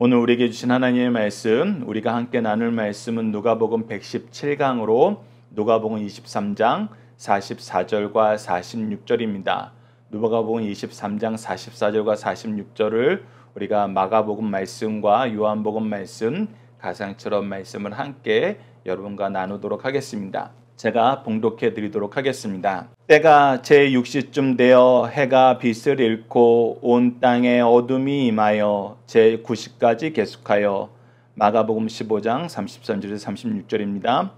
오늘 우리에게 주신 하나님의 말씀, 우리가 함께 나눌 말씀은 누가복음 117강으로 누가복음 23장 44절과 46절입니다. 누가복음 23장 44절과 46절을 우리가 마가복음 말씀과 요한복음 말씀, 가상처럼 말씀을 함께 여러분과 나누도록 하겠습니다. 제가 봉독해 드리도록 하겠습니다. 때가 제6시쯤 되어 해가 빛을 잃고 온 땅에 어둠이 임하여 제9시까지 계속하여 마가복음 15장 33절에서 36절입니다.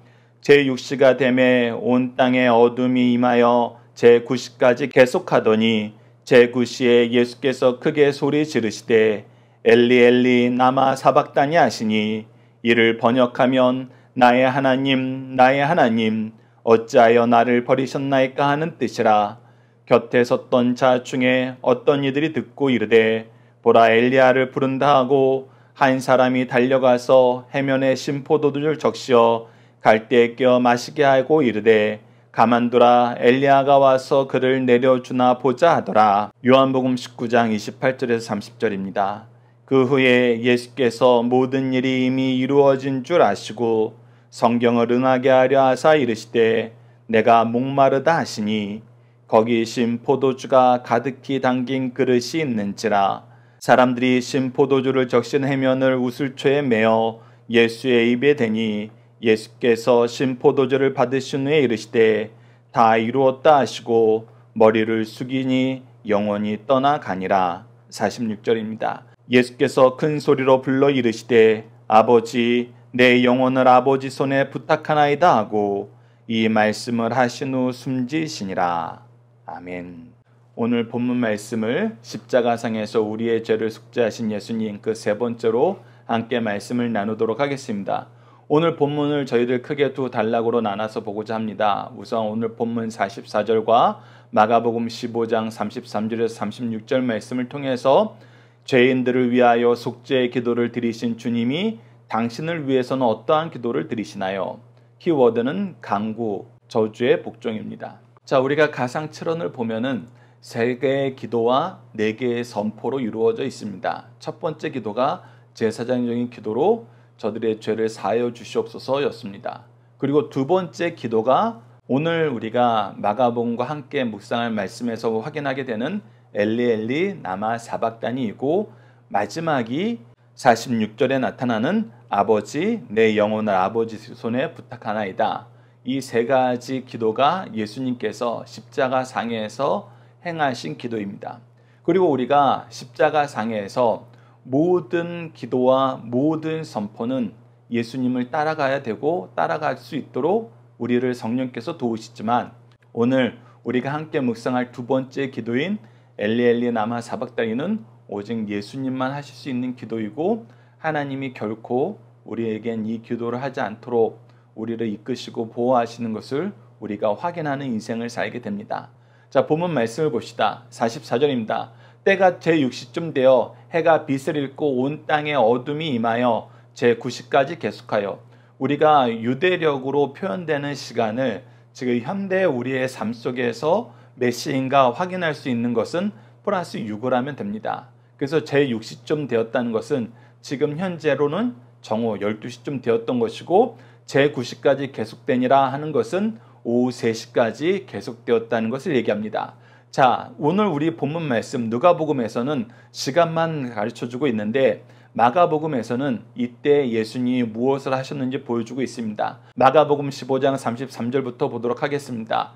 제6시가 되매 온 땅에 어둠이 임하여 제9시까지 계속하더니 제9시에 예수께서 크게 소리 지르시되 엘리 엘리 나마 사박다니 하시니 이를 번역하면 나의 하나님, 나의 하나님, 어찌하여 나를 버리셨나이까 하는 뜻이라. 곁에 섰던 자 중에 어떤 이들이 듣고 이르되 보라 엘리야를 부른다 하고 한 사람이 달려가서 해면에 심포도두를 적시어 갈대에 껴 마시게 하고 이르되 가만두라 엘리야가 와서 그를 내려주나 보자 하더라. 요한복음 19장 28절에서 30절입니다. 그 후에 예수께서 모든 일이 이미 이루어진 줄 아시고 성경을 응하게 하려 하사 이르시되 내가 목마르다 하시니 거기 심포도주가 가득히 담긴 그릇이 있는지라 사람들이 심포도주를 적신 해면을 우슬초에 매어 예수의 입에 대니 예수께서 심포도주를 받으신 후에 이르시되 다 이루었다 하시고 머리를 숙이니 영원히 떠나가니라 46절입니다. 예수께서 큰 소리로 불러 이르시되 아버지 내 영혼을 아버지 손에 부탁하나이다 하고 이 말씀을 하신 후 숨지시니라. 아멘. 오늘 본문 말씀을 십자가상에서 우리의 죄를 숙죄하신예수님그 세 번째로 함께 말씀을 나누도록 하겠습니다. 오늘 본문을 저희들 크게 두 단락으로 나눠서 보고자 합니다. 우선 오늘 본문 44절과 마가복음 15장 33절에서 36절 말씀을 통해서 죄인들을 위하여 속죄의 기도를 드리신 주님이 당신을 위해서는 어떠한 기도를 드리시나요? 키워드는 강구, 저주의 복종입니다. 자, 우리가 가상 칠원을 보면은 세 개의 기도와 네 개의 선포로 이루어져 있습니다. 첫 번째 기도가 제사장적인 기도로 저들의 죄를 사하여 주시옵소서였습니다. 그리고 두 번째 기도가 오늘 우리가 마가복음과 함께 묵상할 말씀에서 확인하게 되는 엘리엘리 나마 사박단이이고 마지막이 46절에 나타나는 아버지 내 영혼을 아버지 손에 부탁하나이다. 이 세 가지 기도가 예수님께서 십자가 상에서 행하신 기도입니다. 그리고 우리가 십자가 상에서 모든 기도와 모든 선포는 예수님을 따라가야 되고 따라갈 수 있도록 우리를 성령께서 도우시지만 오늘 우리가 함께 묵상할 두 번째 기도인 엘리엘리 남마 사박다리는 오직 예수님만 하실 수 있는 기도이고 하나님이 결코 우리에겐 이 기도를 하지 않도록 우리를 이끄시고 보호하시는 것을 우리가 확인하는 인생을 살게 됩니다. 자, 본문 말씀을 봅시다. 44절입니다. 때가 제60쯤 되어 해가 빛을 잃고 온 땅에 어둠이 임하여 제90까지 계속하여 우리가 유대력으로 표현되는 시간을 지금 현대 우리의 삶 속에서 몇 시인가 확인할 수 있는 것은 플러스 6을 하면 됩니다. 그래서 제6시쯤 되었다는 것은 지금 현재로는 정오 12시쯤 되었던 것이고 제9시까지 계속되니라 하는 것은 오후 3시까지 계속되었다는 것을 얘기합니다. 자, 오늘 우리 본문 말씀 누가복음에서는 시간만 가르쳐 주고 있는데 마가복음에서는 이때 예수님이 무엇을 하셨는지 보여주고 있습니다. 마가복음 15장 33절부터 보도록 하겠습니다.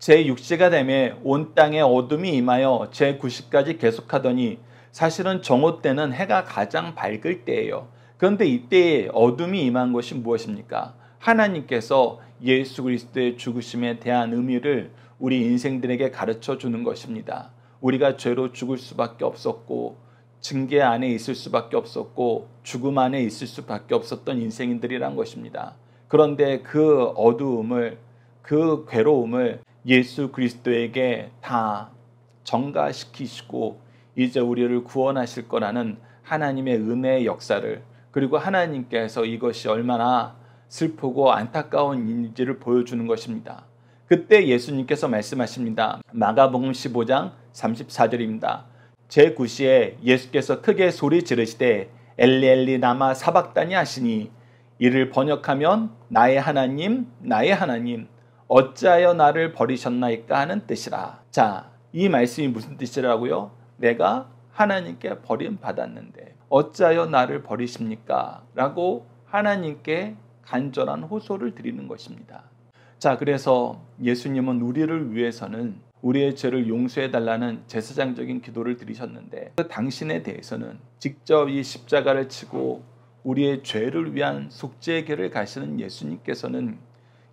제6시가 되매 온 땅에 어둠이 임하여 제9시까지 계속하더니 사실은 정오 때는 해가 가장 밝을 때예요. 그런데 이때 어둠이 임한 것이 무엇입니까? 하나님께서 예수 그리스도의 죽으심에 대한 의미를 우리 인생들에게 가르쳐 주는 것입니다. 우리가 죄로 죽을 수밖에 없었고 징계 안에 있을 수밖에 없었고 죽음 안에 있을 수밖에 없었던 인생인들이란 것입니다. 그런데 그 어두움을 그 괴로움을 예수 그리스도에게 다 정가시키시고 이제 우리를 구원하실 거라는 하나님의 은혜의 역사를 그리고 하나님께서 이것이 얼마나 슬프고 안타까운 일인지를 보여주는 것입니다. 그때 예수님께서 말씀하십니다. 마가복음 15장 34절입니다. 제9시에 예수께서 크게 소리 지르시되 엘리엘리 나마 사박다니 하시니 이를 번역하면 나의 하나님 나의 하나님 어찌하여 나를 버리셨나이까 하는 뜻이라. 자, 이 말씀이 무슨 뜻이라고요? 내가 하나님께 버림받았는데 어찌하여 나를 버리십니까? 라고 하나님께 간절한 호소를 드리는 것입니다. 자, 그래서 예수님은 우리를 위해서는 우리의 죄를 용서해 달라는 제사장적인 기도를 드리셨는데 그 당신에 대해서는 직접 이 십자가를 치고 우리의 죄를 위한 속죄의 길을 가시는 예수님께서는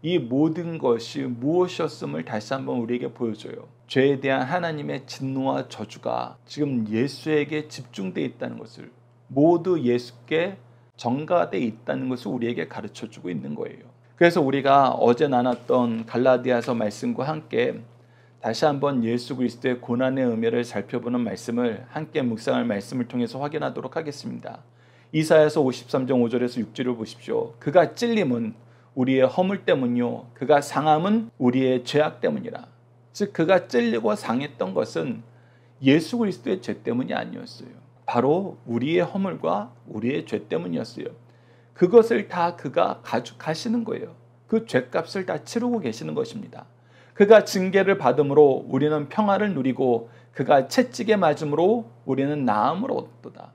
이 모든 것이 무엇이었음을 다시 한번 우리에게 보여줘요. 죄에 대한 하나님의 진노와 저주가 지금 예수에게 집중되어 있다는 것을 모두 예수께 정가되어 있다는 것을 우리에게 가르쳐 주고 있는 거예요. 그래서 우리가 어제 나눴던 갈라디아서 말씀과 함께 다시 한번 예수 그리스도의 고난의 의미를 살펴보는 말씀을 함께 묵상할 말씀을 통해서 확인하도록 하겠습니다. 이사에서 53장 5절에서 6절을 보십시오. 그가 찔림은 우리의 허물 때문요. 이 그가 상함은 우리의 죄악 때문이라. 즉 그가 찔리고 상했던 것은 예수 그리스도의 죄 때문이 아니었어요. 바로 우리의 허물과 우리의 죄 때문이었어요. 그것을 다 그가 가져가시는 거예요. 그 죄값을 다 치르고 계시는 것입니다. 그가 징계를 받음으로 우리는 평화를 누리고 그가 채찍에 맞음으로 우리는 나음을 얻도다.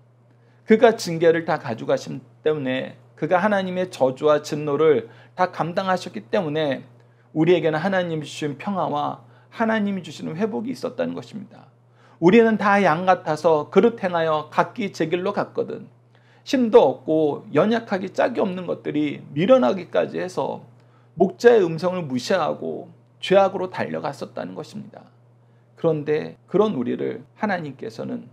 그가 징계를 다 가져가심 때문에 그가 하나님의 저주와 진노를 다 감당하셨기 때문에 우리에게는 하나님이 주신 평화와 하나님이 주시는 회복이 있었다는 것입니다. 우리는 다 양 같아서 그릇 행하여 각기 제 길로 갔거든. 힘도 없고 연약하기 짝이 없는 것들이 밀어나기까지 해서 목자의 음성을 무시하고 죄악으로 달려갔었다는 것입니다. 그런데 그런 우리를 하나님께서는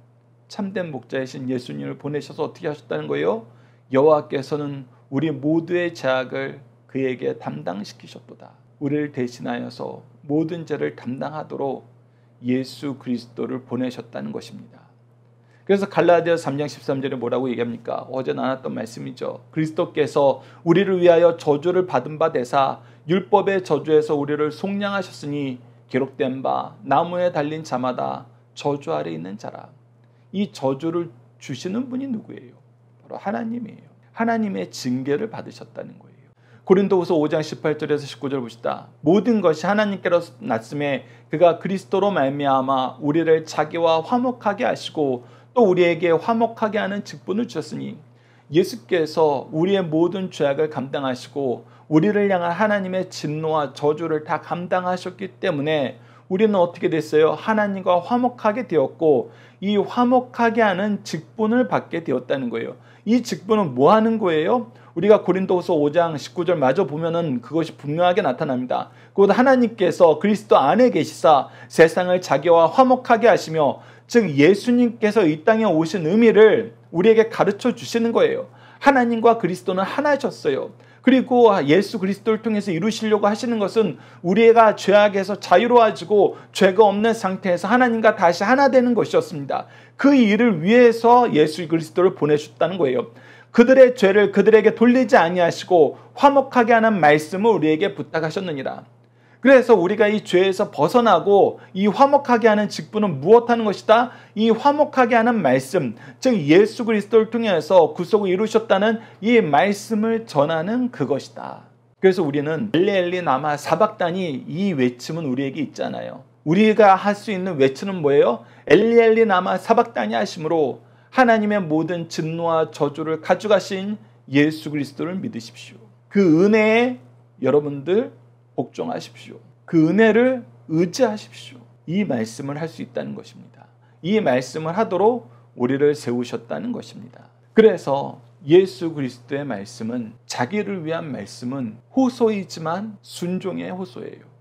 참된 목자이신 예수님을 보내셔서 어떻게 하셨다는 거예요? 여호와께서는 우리 모두의 죄악을 그에게 담당시키셨도다. 우리를 대신하여서 모든 죄를 담당하도록 예수 그리스도를 보내셨다는 것입니다. 그래서 갈라디아 3장 13절에 뭐라고 얘기합니까? 어제 나눴던 말씀이죠. 그리스도께서 우리를 위하여 저주를 받은 바 되사 율법의 저주에서 우리를 속량하셨으니 기록된 바 나무에 달린 자마다 저주 아래 있는 자라. 이 저주를 주시는 분이 누구예요? 바로 하나님이에요. 하나님의 징계를 받으셨다는 거예요. 고린도후서 5장 18절에서 19절 보시다. 모든 것이 하나님께로 났음에 그가 그리스도로 말미암아 우리를 자기와 화목하게 하시고 또 우리에게 화목하게 하는 직분을 주셨으니 예수께서 우리의 모든 죄악을 감당하시고 우리를 향한 하나님의 진노와 저주를 다 감당하셨기 때문에 우리는 어떻게 됐어요? 하나님과 화목하게 되었고 이 화목하게 하는 직분을 받게 되었다는 거예요. 이 직분은 뭐 하는 거예요? 우리가 고린도후서 5장 19절 마저 보면은 그것이 분명하게 나타납니다. 곧 하나님께서 그리스도 안에 계시사 세상을 자기와 화목하게 하시며 즉 예수님께서 이 땅에 오신 의미를 우리에게 가르쳐 주시는 거예요. 하나님과 그리스도는 하나셨어요. 그리고 예수 그리스도를 통해서 이루시려고 하시는 것은 우리가 죄악에서 자유로워지고 죄가 없는 상태에서 하나님과 다시 하나 되는 것이었습니다. 그 일을 위해서 예수 그리스도를 보내셨다는 거예요. 그들의 죄를 그들에게 돌리지 아니하시고 화목하게 하는 말씀을 우리에게 부탁하셨느니라. 그래서 우리가 이 죄에서 벗어나고 이 화목하게 하는 직분은 무엇하는 것이다? 이 화목하게 하는 말씀, 즉 예수 그리스도를 통해서 구속을 이루셨다는 이 말씀을 전하는 그것이다. 그래서 우리는 엘리엘리 남아 사박단이 이 외침은 우리에게 있잖아요. 우리가 할 수 있는 외침은 뭐예요? 엘리엘리 남아 사박단이 하심으로 하나님의 모든 진노와 저주를 가져가신 예수 그리스도를 믿으십시오. 그 은혜에 여러분들 복종하십시오. 그 은혜를 의지하십시오. 이 말씀을 할 수 있다는 것입니다. 이 말씀을 하도록 우리를 세우셨다는 것입니다. 그래서 예수 그리스도의 말씀은 자기를 위한 말씀은 호소이지만 순종의 호소예요.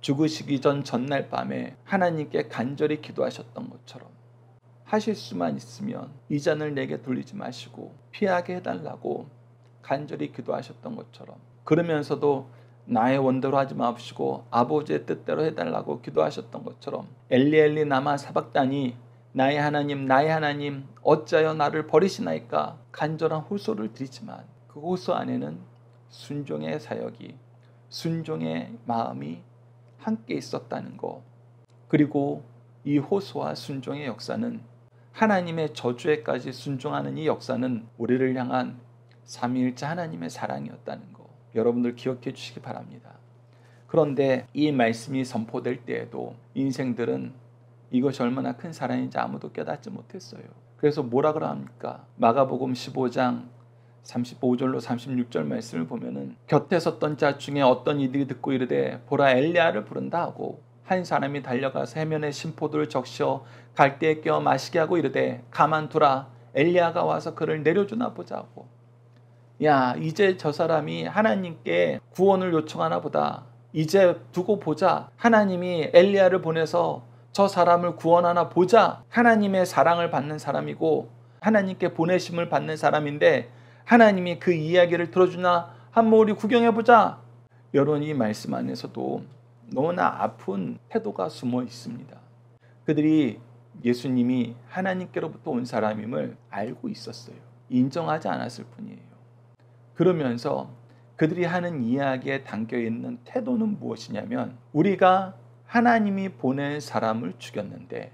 죽으시기 전 전날 밤에 하나님께 간절히 기도하셨던 것처럼 하실 수만 있으면 이 잔을 내게 돌리지 마시고 피하게 해달라고 간절히 기도하셨던 것처럼 그러면서도 나의 원대로 하지 마옵시고 아버지의 뜻대로 해달라고 기도하셨던 것처럼 엘리엘리 남아 사박다니 나의 하나님 나의 하나님 어찌하여 나를 버리시나이까 간절한 호소를 드리지만 그 호소 안에는 순종의 사역이 순종의 마음이 함께 있었다는 것 그리고 이 호소와 순종의 역사는 하나님의 저주에까지 순종하는 이 역사는 우리를 향한 삼위일체 하나님의 사랑이었다는 것 여러분들 기억해 주시기 바랍니다. 그런데 이 말씀이 선포될 때에도 인생들은 이것이 얼마나 큰 사랑인지 아무도 깨닫지 못했어요. 그래서 뭐라 그럽니까? 마가복음 15장 35절로 36절 말씀을 보면은 곁에 섰던 자 중에 어떤 이들이 듣고 이르되 보라 엘리야를 부른다 하고 한 사람이 달려가서 해면에 심포도를 적셔 갈대에 껴 마시게 하고 이르되 가만두라 엘리야가 와서 그를 내려주나 보자 하고 야, 이제 저 사람이 하나님께 구원을 요청하나 보다. 이제 두고 보자. 하나님이 엘리야를 보내서 저 사람을 구원하나 보자. 하나님의 사랑을 받는 사람이고 하나님께 보내심을 받는 사람인데 하나님이 그 이야기를 들어주나 한번 우리 구경해 보자. 여론이 말씀 안에서도 너무나 아픈 태도가 숨어 있습니다. 그들이 예수님이 하나님께로부터 온 사람임을 알고 있었어요. 인정하지 않았을 뿐이에요. 그러면서 그들이 하는 이야기에 담겨 있는 태도는 무엇이냐면 우리가 하나님이 보낸 사람을 죽였는데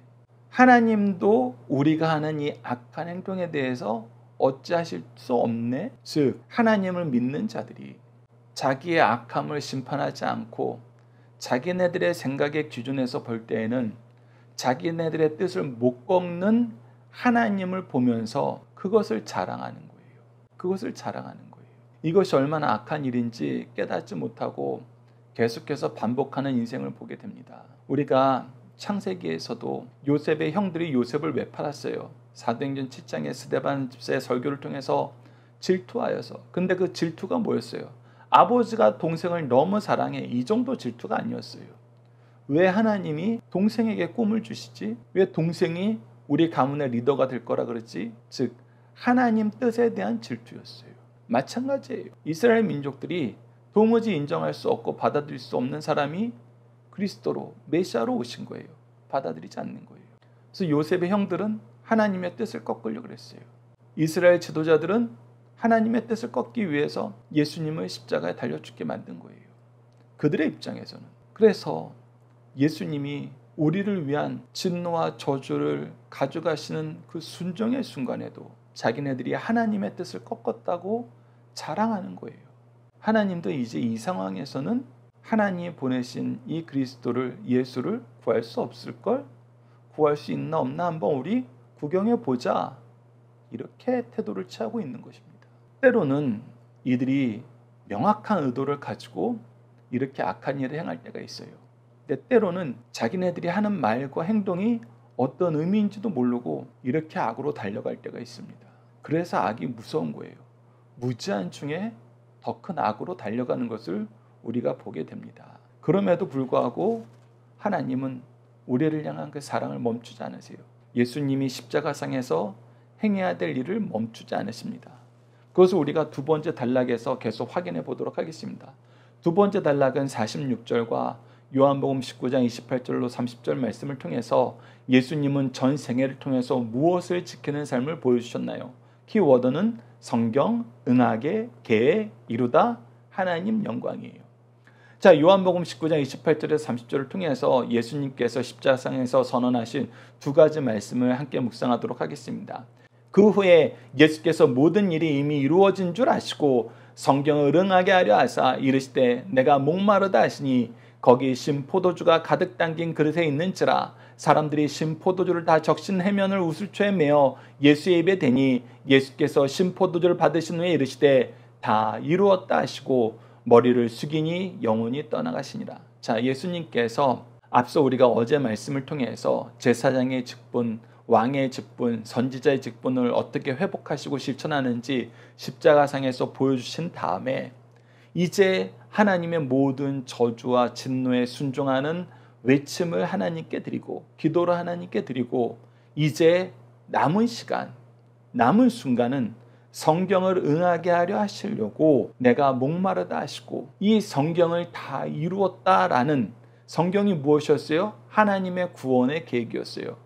하나님도 우리가 하는 이 악한 행동에 대해서 어찌하실 수 없네? 즉 하나님을 믿는 자들이 자기의 악함을 심판하지 않고 자기네들의 생각의 기준에서 볼 때에는 자기네들의 뜻을 못 꺾는 하나님을 보면서 그것을 자랑하는 거예요. 그것을 자랑하는 거예요. 이것이 얼마나 악한 일인지 깨닫지 못하고 계속해서 반복하는 인생을 보게 됩니다. 우리가 창세기에서도 요셉의 형들이 요셉을 왜 팔았어요? 사도행전 7장의 스데반 집사의 설교를 통해서 질투하여서 근데 그 질투가 뭐였어요? 아버지가 동생을 너무 사랑해 이 정도 질투가 아니었어요. 왜 하나님이 동생에게 꿈을 주시지? 왜 동생이 우리 가문의 리더가 될 거라 그랬지? 즉 하나님 뜻에 대한 질투였어요. 마찬가지예요. 이스라엘 민족들이 도무지 인정할 수 없고 받아들일 수 없는 사람이 그리스도로 메시아로 오신 거예요. 받아들이지 않는 거예요. 그래서 요셉의 형들은 하나님의 뜻을 꺾으려 그랬어요. 이스라엘 지도자들은 하나님의 뜻을 꺾기 위해서 예수님을 십자가에 달려 죽게 만든 거예요. 그들의 입장에서는 그래서 예수님이 우리를 위한 진노와 저주를 가져가시는 그 순종의 순간에도 자기네들이 하나님의 뜻을 꺾었다고 자랑하는 거예요. 하나님도 이제 이 상황에서는 하나님이 보내신 이 그리스도를 예수를 구할 수 없을 걸 구할 수 있나 없나 한번 우리 구경해 보자. 이렇게 태도를 취하고 있는 것입니다. 때로는 이들이 명확한 의도를 가지고 이렇게 악한 일을 행할 때가 있어요. 근데 때로는 자기네들이 하는 말과 행동이 어떤 의미인지도 모르고 이렇게 악으로 달려갈 때가 있습니다. 그래서 악이 무서운 거예요. 무지한 중에 더 큰 악으로 달려가는 것을 우리가 보게 됩니다. 그럼에도 불구하고 하나님은 우리를 향한 그 사랑을 멈추지 않으세요. 예수님이 십자가상에서 행해야 될 일을 멈추지 않으십니다. 그것을 우리가 두 번째 단락에서 계속 확인해 보도록 하겠습니다. 두 번째 단락은 46절과 요한복음 19장 28절로 30절 말씀을 통해서 예수님은 전 생애를 통해서 무엇을 지키는 삶을 보여주셨나요? 키워드는 성경, 은하계, 개획 이루다, 하나님 영광이에요. 자, 요한복음 19장 28절에서 30절을 통해서 예수님께서 십자상에서 선언하신 두 가지 말씀을 함께 묵상하도록 하겠습니다. 그 후에 예수께서 모든 일이 이미 이루어진 줄 아시고 성경을 응하게 하려 하사 이르시되 내가 목마르다 하시니 거기 심 포도주가 가득 담긴 그릇에 있는지라 사람들이 심포도주를 다 적신 해면을 우슬초에 메어 예수의 입에 대니 예수께서 심포도주를 받으신 후에 이르시되 다 이루었다 하시고 머리를 숙이니 영혼이 떠나가시니라. 자, 예수님께서 앞서 우리가 어제 말씀을 통해서 제사장의 직분, 왕의 직분, 선지자의 직분을 어떻게 회복하시고 실천하는지 십자가상에서 보여주신 다음에 이제 하나님의 모든 저주와 진노에 순종하는 외침을 하나님께 드리고 기도를 하나님께 드리고 이제 남은 시간, 남은 순간은 성경을 응하게 하려 하시려고 내가 목마르다 하시고 이 성경을 다 이루었다라는 성경이 무엇이었어요? 하나님의 구원의 계획이었어요.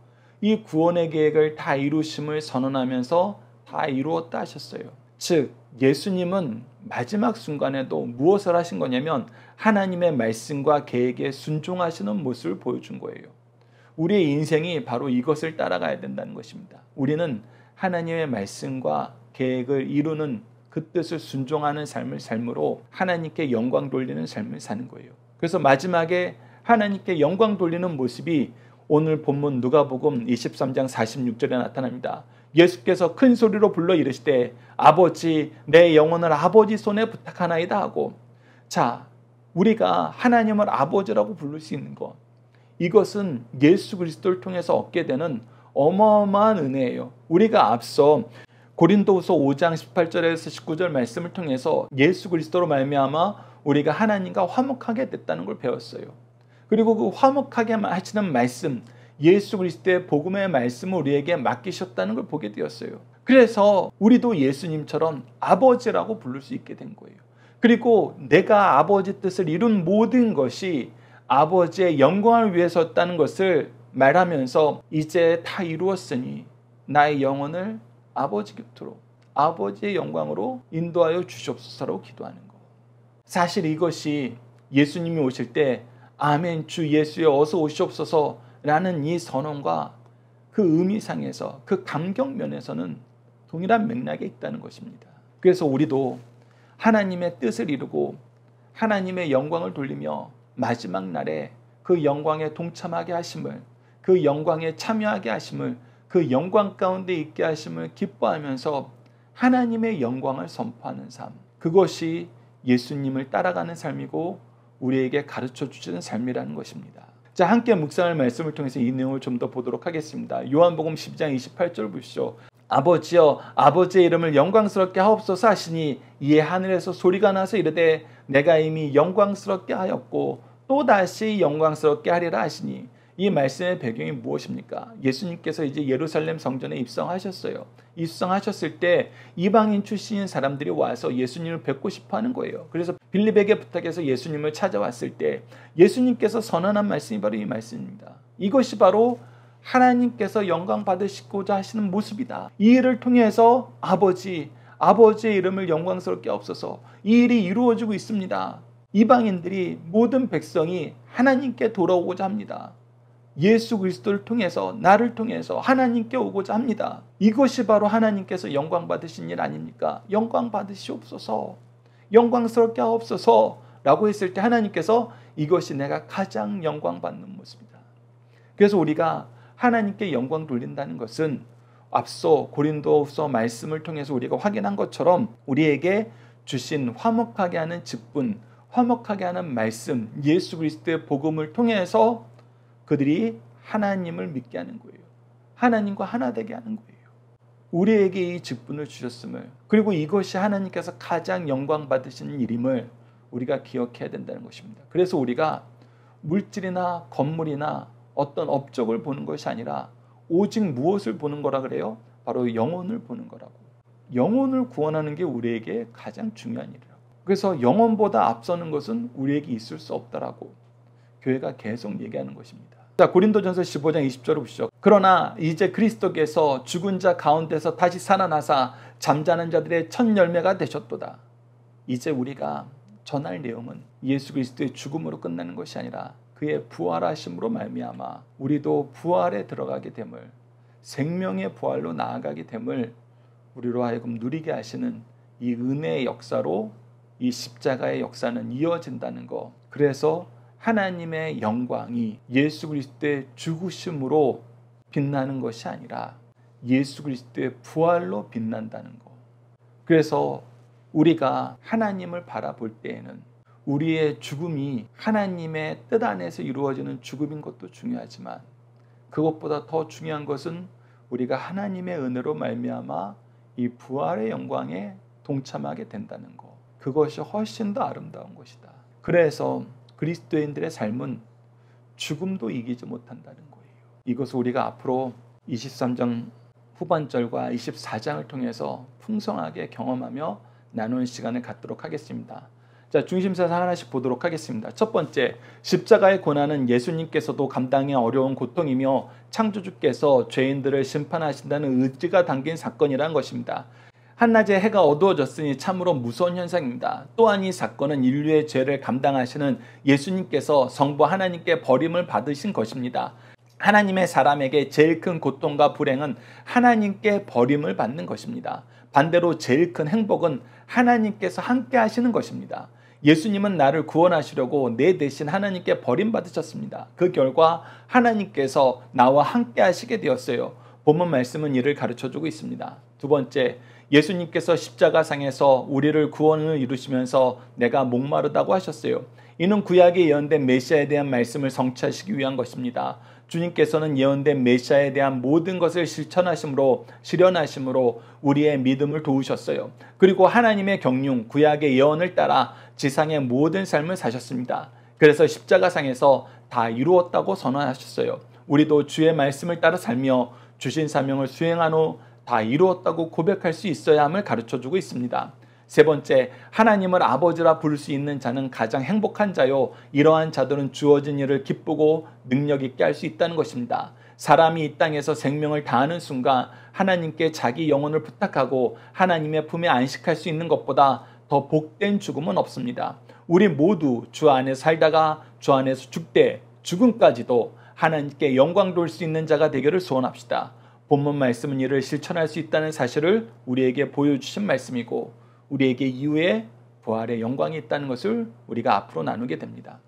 이 구원의 계획을 다 이루심을 선언하면서 다 이루었다 하셨어요. 즉 예수님은 마지막 순간에도 무엇을 하신 거냐면 하나님의 말씀과 계획에 순종하시는 모습을 보여준 거예요. 우리의 인생이 바로 이것을 따라가야 된다는 것입니다. 우리는 하나님의 말씀과 계획을 이루는 그 뜻을 순종하는 삶을 삶으로 하나님께 영광 돌리는 삶을 사는 거예요. 그래서 마지막에 하나님께 영광 돌리는 모습이 오늘 본문 누가복음 23장 46절에 나타납니다. 예수께서 큰 소리로 불러 이르시되 아버지 내 영혼을 아버지 손에 부탁하나이다 하고 자 우리가 하나님을 아버지라고 부를 수 있는 것 이것은 예수 그리스도를 통해서 얻게 되는 어마어마한 은혜예요. 우리가 앞서 고린도후서 5장 18절에서 19절 말씀을 통해서 예수 그리스도로 말미암아 우리가 하나님과 화목하게 됐다는 걸 배웠어요. 그리고 그 화목하게 하시는 말씀 예수 그리스도의 복음의 말씀을 우리에게 맡기셨다는 걸 보게 되었어요. 그래서 우리도 예수님처럼 아버지라고 부를 수 있게 된 거예요. 그리고 내가 아버지 뜻을 이룬 모든 것이 아버지의 영광을 위해서였다는 것을 말하면서 이제 다 이루었으니 나의 영혼을 아버지 곁으로 아버지의 영광으로 인도하여 주시옵소서라 기도하는 거. 사실 이것이 예수님이 오실 때 아멘 주 예수여 어서 오시옵소서 라는 이 선언과 그 의미상에서 그 감격 면에서는 동일한 맥락에 있다는 것입니다. 그래서 우리도 하나님의 뜻을 이루고 하나님의 영광을 돌리며 마지막 날에 그 영광에 동참하게 하심을 그 영광에 참여하게 하심을 그 영광 가운데 있게 하심을 기뻐하면서 하나님의 영광을 선포하는 삶 그것이 예수님을 따라가는 삶이고 우리에게 가르쳐 주시는 삶이라는 것입니다. 자, 함께 묵상할 말씀을 통해서 이 내용을 좀 더 보도록 하겠습니다. 요한복음 12장 28절 보시죠. 아버지여 아버지의 이름을 영광스럽게 하옵소서 하시니 이에 하늘에서 소리가 나서 이르되 내가 이미 영광스럽게 하였고 또 다시 영광스럽게 하리라 하시니 이말씀의 배경이 무엇입니까? 예수님께서 이제 예루살렘 성전에 입성하셨어요. 입성하셨을 때 이방인 출신인 사람들이 와서 예수님을 뵙고 싶어 하는 거예요. 그래서 빌립에게 부탁해서 예수님을 찾아왔을 때 예수님께서 선언한 말씀이 바로 이 말씀입니다. 이것이 바로 하나님께서 영광 받으시고자 하시는 모습이다. 이 일을 통해서 아버지, 아버지의 이름을 영광스럽게 없어서 이 일이 이루어지고 있습니다. 이방인들이 모든 백성이 하나님께 돌아오고자 합니다. 예수 그리스도를 통해서 나를 통해서 하나님께 오고자 합니다. 이것이 바로 하나님께서 영광 받으신 일 아닙니까? 영광 받으시옵소서. 영광스럽게 하옵소서라고 했을 때 하나님께서 이것이 내가 가장 영광 받는 모습이다. 그래서 우리가 하나님께 영광 돌린다는 것은 앞서 고린도후서 말씀을 통해서 우리가 확인한 것처럼 우리에게 주신 화목하게 하는 직분, 화목하게 하는 말씀, 예수 그리스도의 복음을 통해서 그들이 하나님을 믿게 하는 거예요. 하나님과 하나 되게 하는 거예요. 우리에게 이 직분을 주셨음을 그리고 이것이 하나님께서 가장 영광 받으시는 일임을 우리가 기억해야 된다는 것입니다. 그래서 우리가 물질이나 건물이나 어떤 업적을 보는 것이 아니라 오직 무엇을 보는 거라 그래요? 바로 영혼을 보는 거라고. 영혼을 구원하는 게 우리에게 가장 중요한 일이라고. 그래서 영혼보다 앞서는 것은 우리에게 있을 수 없다라고 교회가 계속 얘기하는 것입니다. 자, 고린도전서 15장 20절을 보시죠. 그러나 이제 그리스도께서 죽은 자 가운데서 다시 살아나사 잠자는 자들의 첫 열매가 되셨도다. 이제 우리가 전할 내용은 예수 그리스도의 죽음으로 끝나는 것이 아니라 그의 부활하심으로 말미암아 우리도 부활에 들어가게 됨을 생명의 부활로 나아가게 됨을 우리로 하여금 누리게 하시는 이 은혜의 역사로 이 십자가의 역사는 이어진다는 거. 그래서 하나님의 영광이 예수 그리스도의 죽으심으로 빛나는 것이 아니라 예수 그리스도의 부활로 빛난다는 것. 그래서 우리가 하나님을 바라볼 때에는 우리의 죽음이 하나님의 뜻 안에서 이루어지는 죽음인 것도 중요하지만 그것보다 더 중요한 것은 우리가 하나님의 은혜로 말미암아 이 부활의 영광에 동참하게 된다는 것. 그것이 훨씬 더 아름다운 것이다. 그래서 그리스도인들의 삶은 죽음도 이기지 못한다는 거예요. 이것을 우리가 앞으로 23장 후반절과 24장을 통해서 풍성하게 경험하며 나누는 시간을 갖도록 하겠습니다. 자, 중심사상 하나씩 보도록 하겠습니다. 첫 번째, 십자가의 고난은 예수님께서도 감당이 어려운 고통이며 창조주께서 죄인들을 심판하신다는 의지가 담긴 사건이라는 것입니다. 한낮에 해가 어두워졌으니 참으로 무서운 현상입니다. 또한 이 사건은 인류의 죄를 감당하시는 예수님께서 성부 하나님께 버림을 받으신 것입니다. 하나님의 사람에게 제일 큰 고통과 불행은 하나님께 버림을 받는 것입니다. 반대로 제일 큰 행복은 하나님께서 함께 하시는 것입니다. 예수님은 나를 구원하시려고 내 대신 하나님께 버림받으셨습니다. 그 결과 하나님께서 나와 함께 하시게 되었어요. 본문 말씀은 이를 가르쳐 주고 있습니다. 두 번째, 예수님께서 십자가상에서 우리를 구원을 이루시면서 내가 목마르다고 하셨어요. 이는 구약에 예언된 메시아에 대한 말씀을 성취하시기 위한 것입니다. 주님께서는 예언된 메시아에 대한 모든 것을 실천하심으로 실현하심으로 우리의 믿음을 도우셨어요. 그리고 하나님의 경륜, 구약의 예언을 따라 지상의 모든 삶을 사셨습니다. 그래서 십자가상에서 다 이루었다고 선언하셨어요. 우리도 주의 말씀을 따라 살며 주신 사명을 수행한 후다 이루었다고 고백할 수 있어야 함을 가르쳐 주고 있습니다. 세 번째, 하나님을 아버지라 부를 수 있는 자는 가장 행복한 자요. 이러한 자들은 주어진 일을 기쁘고 능력 있게 할 수 있다는 것입니다. 사람이 이 땅에서 생명을 다하는 순간 하나님께 자기 영혼을 부탁하고 하나님의 품에 안식할 수 있는 것보다 더 복된 죽음은 없습니다. 우리 모두 주 안에 살다가 주 안에서 죽되 죽음까지도 하나님께 영광 돌 수 있는 자가 되기를 소원합시다. 본문 말씀은 이를 실천할 수 있다는 사실을 우리에게 보여주신 말씀이고 우리에게 이후에 부활의 영광이 있다는 것을 우리가 앞으로 나누게 됩니다.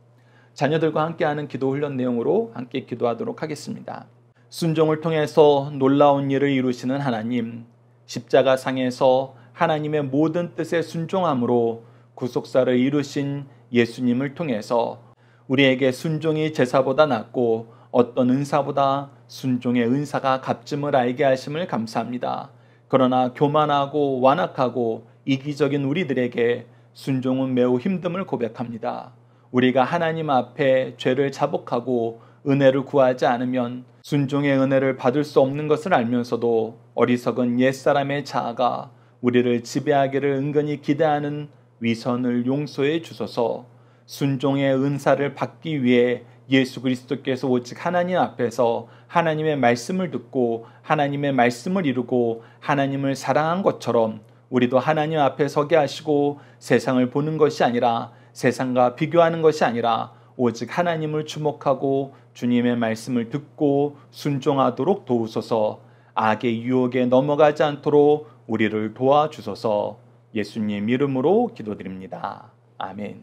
자녀들과 함께하는 기도 훈련 내용으로 함께 기도하도록 하겠습니다. 순종을 통해서 놀라운 일을 이루시는 하나님, 십자가 상에서 하나님의 모든 뜻에 순종함으로 구속사를 이루신 예수님을 통해서 우리에게 순종이 제사보다 낫고 어떤 은사보다 순종의 은사가 값짐을 알게 하심을 감사합니다. 그러나 교만하고 완악하고 이기적인 우리들에게 순종은 매우 힘듦을 고백합니다. 우리가 하나님 앞에 죄를 자복하고 은혜를 구하지 않으면 순종의 은혜를 받을 수 없는 것을 알면서도 어리석은 옛사람의 자아가 우리를 지배하기를 은근히 기대하는 위선을 용서해 주소서 순종의 은사를 받기 위해 예수 그리스도께서 오직 하나님 앞에서 하나님의 말씀을 듣고 하나님의 말씀을 이루고 하나님을 사랑한 것처럼 우리도 하나님 앞에 서게 하시고 세상을 보는 것이 아니라 세상과 비교하는 것이 아니라 오직 하나님을 주목하고 주님의 말씀을 듣고 순종하도록 도우소서 악의 유혹에 넘어가지 않도록 우리를 도와주소서 예수님 이름으로 기도드립니다. 아멘.